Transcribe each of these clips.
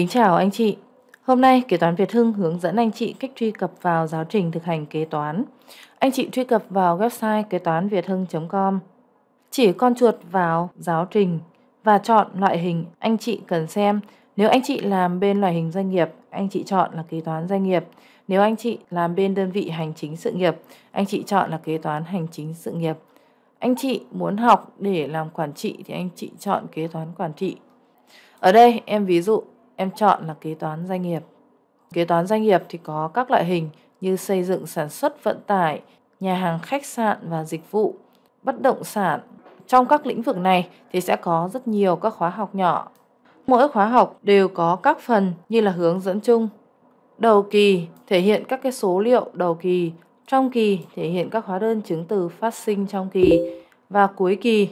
Kính chào anh chị. Hôm nay, Kế toán Việt Hưng hướng dẫn anh chị cách truy cập vào giáo trình thực hành kế toán. Anh chị truy cập vào website kế toán việt hưng.com. Chỉ con chuột vào giáo trình và chọn loại hình anh chị cần xem. Nếu anh chị làm bên loại hình doanh nghiệp, anh chị chọn là kế toán doanh nghiệp. Nếu anh chị làm bên đơn vị hành chính sự nghiệp, anh chị chọn là kế toán hành chính sự nghiệp. Anh chị muốn học để làm quản trị thì anh chị chọn kế toán quản trị. Ở đây em ví dụ em chọn là kế toán doanh nghiệp. Kế toán doanh nghiệp thì có các loại hình như xây dựng sản xuất vận tải, nhà hàng khách sạn và dịch vụ, bất động sản. Trong các lĩnh vực này thì sẽ có rất nhiều các khóa học nhỏ. Mỗi khóa học đều có các phần như là hướng dẫn chung, đầu kỳ thể hiện các cái số liệu đầu kỳ, trong kỳ thể hiện các hóa đơn chứng từ phát sinh trong kỳ và cuối kỳ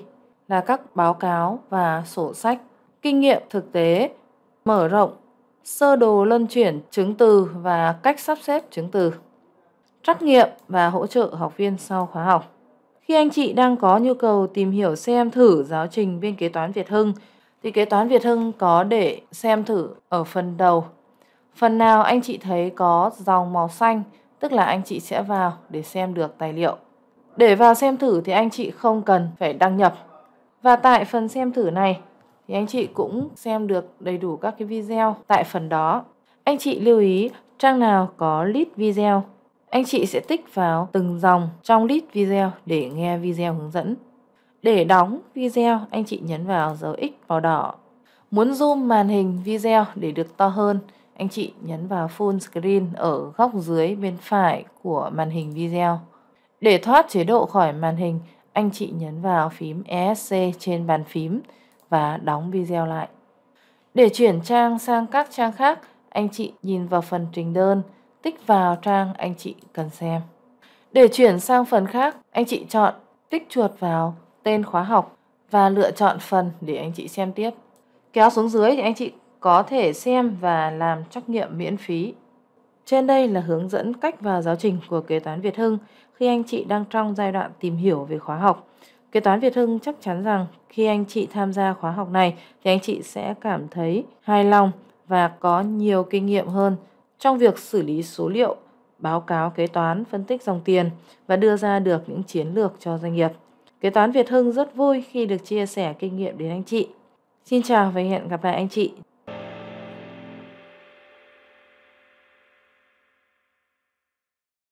là các báo cáo và sổ sách. Kinh nghiệm thực tế mở rộng sơ đồ luân chuyển chứng từ và cách sắp xếp chứng từ, trắc nghiệm và hỗ trợ học viên sau khóa học. Khi anh chị đang có nhu cầu tìm hiểu xem thử giáo trình bên kế toán Việt Hưng, thì kế toán Việt Hưng có để xem thử ở phần đầu. Phần nào anh chị thấy có dòng màu xanh, tức là anh chị sẽ vào để xem được tài liệu. Để vào xem thử thì anh chị không cần phải đăng nhập. Và tại phần xem thử này, thì anh chị cũng xem được đầy đủ các cái video tại phần đó. Anh chị lưu ý trang nào có list video, anh chị sẽ tích vào từng dòng trong list video để nghe video hướng dẫn. Để đóng video, anh chị nhấn vào dấu X màu đỏ. Muốn zoom màn hình video để được to hơn, anh chị nhấn vào full screen ở góc dưới bên phải của màn hình video. Để thoát chế độ khỏi màn hình, anh chị nhấn vào phím ESC trên bàn phím và đóng video lại. Để chuyển trang sang các trang khác, anh chị nhìn vào phần trình đơn, tích vào trang anh chị cần xem. Để chuyển sang phần khác, anh chị chọn tích chuột vào tên khóa học và lựa chọn phần để anh chị xem tiếp. Kéo xuống dưới thì anh chị có thể xem và làm trắc nghiệm miễn phí. Trên đây là hướng dẫn cách vào giáo trình của kế toán Việt Hưng khi anh chị đang trong giai đoạn tìm hiểu về khóa học. Kế toán Việt Hưng chắc chắn rằng khi anh chị tham gia khóa học này thì anh chị sẽ cảm thấy hài lòng và có nhiều kinh nghiệm hơn trong việc xử lý số liệu, báo cáo kế toán, phân tích dòng tiền và đưa ra được những chiến lược cho doanh nghiệp. Kế toán Việt Hưng rất vui khi được chia sẻ kinh nghiệm đến anh chị. Xin chào và hẹn gặp lại anh chị